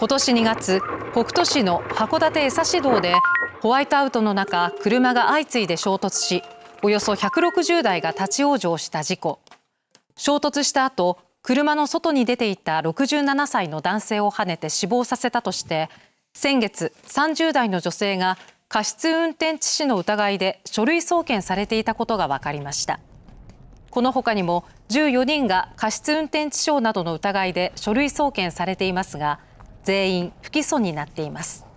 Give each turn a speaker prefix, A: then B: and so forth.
A: 今年2月北斗市の函館江差道でホワイトアウトの中車が相次いで衝突しおよそ160台が立ち往生した事故衝突した後車の外に出ていた67歳の男性をはねて死亡させたとして先月30代の女性が過失運転致死の疑いで書類送検されていたことが分かりましたこのほかにも14人が過失運転致傷などの疑いで書類送検されていますが全員不起訴になっています